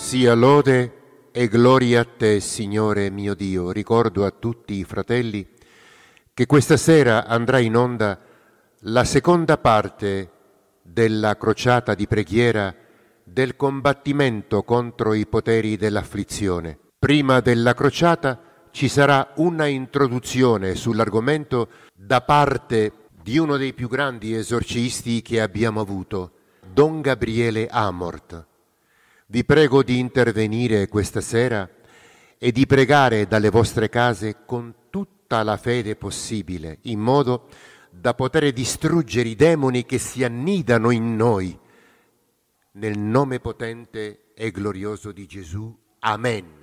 Sia lode e gloria a te, Signore mio Dio. Ricordo a tutti i fratelli che questa sera andrà in onda la seconda parte della crociata di preghiera del combattimento contro i poteri dell'afflizione. Prima della crociata ci sarà una introduzione sull'argomento da parte di uno dei più grandi esorcisti che abbiamo avuto, Don Gabriele Amort. Vi prego di intervenire questa sera e di pregare dalle vostre case con tutta la fede possibile, in modo da poter distruggere i demoni che si annidano in noi. Nel nome potente e glorioso di Gesù. Amen.